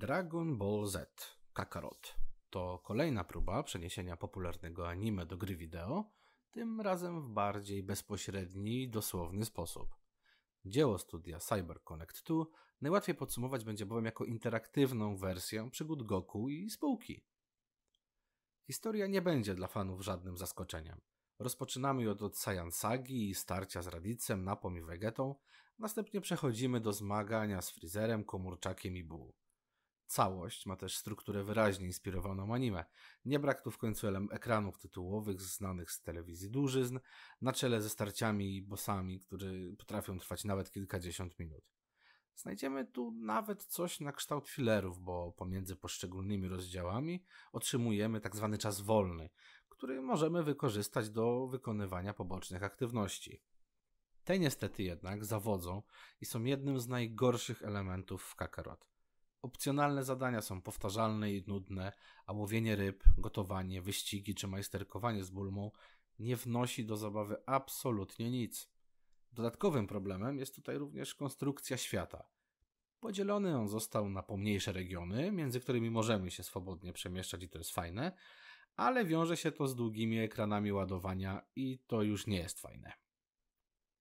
Dragon Ball Z Kakarot to kolejna próba przeniesienia popularnego anime do gry wideo, tym razem w bardziej bezpośredni i dosłowny sposób. Dzieło studia Cyber Connect 2 najłatwiej podsumować będzie bowiem jako interaktywną wersję przygód Goku i spółki. Historia nie będzie dla fanów żadnym zaskoczeniem. Rozpoczynamy ją od Saiyan Sagi i starcia z Radicem, Napom i Vegetą, następnie przechodzimy do zmagania z Freezerem, Komórczakiem i Buu. Całość ma też strukturę wyraźnie inspirowaną anime. Nie brak tu w końcu ekranów tytułowych znanych z telewizji dużyzn, na czele ze starciami i bossami, którzy potrafią trwać nawet kilkadziesiąt minut. Znajdziemy tu nawet coś na kształt fillerów, bo pomiędzy poszczególnymi rozdziałami otrzymujemy tzw. Tak czas wolny, który możemy wykorzystać do wykonywania pobocznych aktywności. Te niestety jednak zawodzą i są jednym z najgorszych elementów w Kakarot. Opcjonalne zadania są powtarzalne i nudne, a łowienie ryb, gotowanie, wyścigi czy majsterkowanie z bulmą nie wnosi do zabawy absolutnie nic. Dodatkowym problemem jest tutaj również konstrukcja świata. Podzielony on został na pomniejsze regiony, między którymi możemy się swobodnie przemieszczać i to jest fajne, ale wiąże się to z długimi ekranami ładowania i to już nie jest fajne.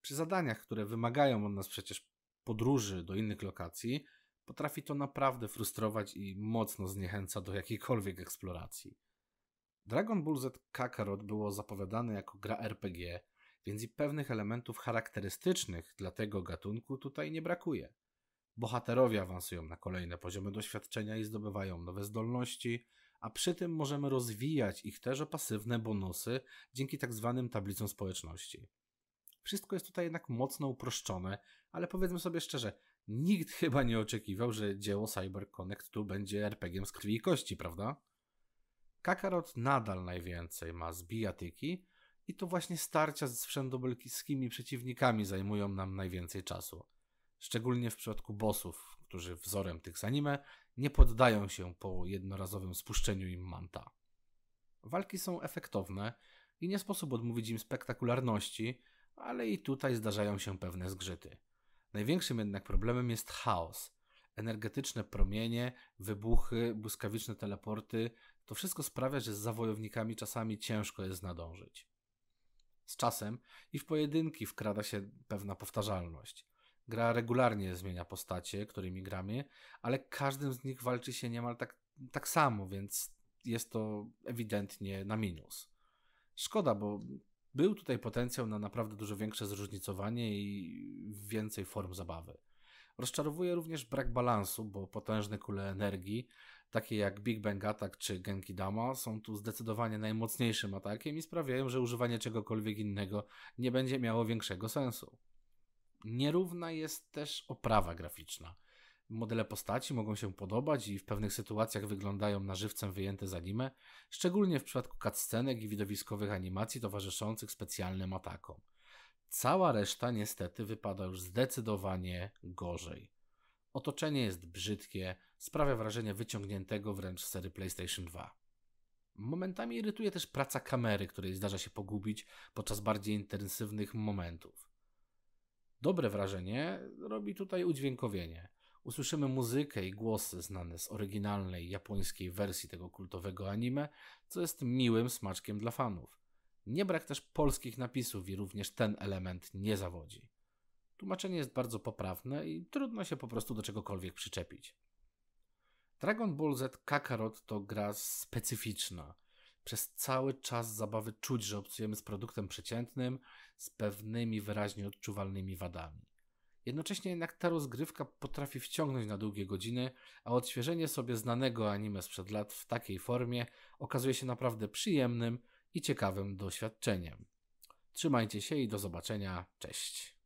Przy zadaniach, które wymagają od nas przecież podróży do innych lokacji, Potrafi to naprawdę frustrować i mocno zniechęca do jakiejkolwiek eksploracji. Dragon Ball Z Kakarot było zapowiadane jako gra RPG, więc i pewnych elementów charakterystycznych dla tego gatunku tutaj nie brakuje. Bohaterowie awansują na kolejne poziomy doświadczenia i zdobywają nowe zdolności, a przy tym możemy rozwijać ich też o pasywne bonusy dzięki tak zwanym tablicom społeczności. Wszystko jest tutaj jednak mocno uproszczone, ale powiedzmy sobie szczerze, nikt chyba nie oczekiwał, że dzieło Cyber Connect tu będzie RPG z krwi i kości, prawda? Kakarot nadal najwięcej ma z bijatyki i to właśnie starcia z wszędobylskimi przeciwnikami zajmują nam najwięcej czasu. Szczególnie w przypadku bossów, którzy wzorem tych z anime nie poddają się po jednorazowym spuszczeniu im manta. Walki są efektowne i nie sposób odmówić im spektakularności, ale i tutaj zdarzają się pewne zgrzyty. Największym jednak problemem jest chaos. Energetyczne promienie, wybuchy, błyskawiczne teleporty to wszystko sprawia, że z zawojownikami czasami ciężko jest nadążyć. Z czasem i w pojedynki wkrada się pewna powtarzalność. Gra regularnie zmienia postacie, którymi gramy, ale każdym z nich walczy się niemal tak, tak samo, więc jest to ewidentnie na minus. Szkoda, bo był tutaj potencjał na naprawdę dużo większe zróżnicowanie i więcej form zabawy. Rozczarowuje również brak balansu, bo potężne kule energii, takie jak Big Bang Attack czy Genki Dama, są tu zdecydowanie najmocniejszym atakiem i sprawiają, że używanie czegokolwiek innego nie będzie miało większego sensu. Nierówna jest też oprawa graficzna. Modele postaci mogą się podobać i w pewnych sytuacjach wyglądają na żywcem wyjęte z anime, szczególnie w przypadku cutscenek i widowiskowych animacji towarzyszących specjalnym atakom. Cała reszta niestety wypada już zdecydowanie gorzej. Otoczenie jest brzydkie, sprawia wrażenie wyciągniętego wręcz z serii PlayStation 2. Momentami irytuje też praca kamery, której zdarza się pogubić podczas bardziej intensywnych momentów. Dobre wrażenie robi tutaj udźwiękowienie. Usłyszymy muzykę i głosy znane z oryginalnej japońskiej wersji tego kultowego anime, co jest miłym smaczkiem dla fanów. Nie brak też polskich napisów i również ten element nie zawodzi. Tłumaczenie jest bardzo poprawne i trudno się po prostu do czegokolwiek przyczepić. Dragon Ball Z Kakarot to gra specyficzna. Przez cały czas zabawy czuć, że obcujemy z produktem przeciętnym, z pewnymi wyraźnie odczuwalnymi wadami. Jednocześnie jednak ta rozgrywka potrafi wciągnąć na długie godziny, a odświeżenie sobie znanego anime sprzed lat w takiej formie okazuje się naprawdę przyjemnym i ciekawym doświadczeniem. Trzymajcie się i do zobaczenia. Cześć.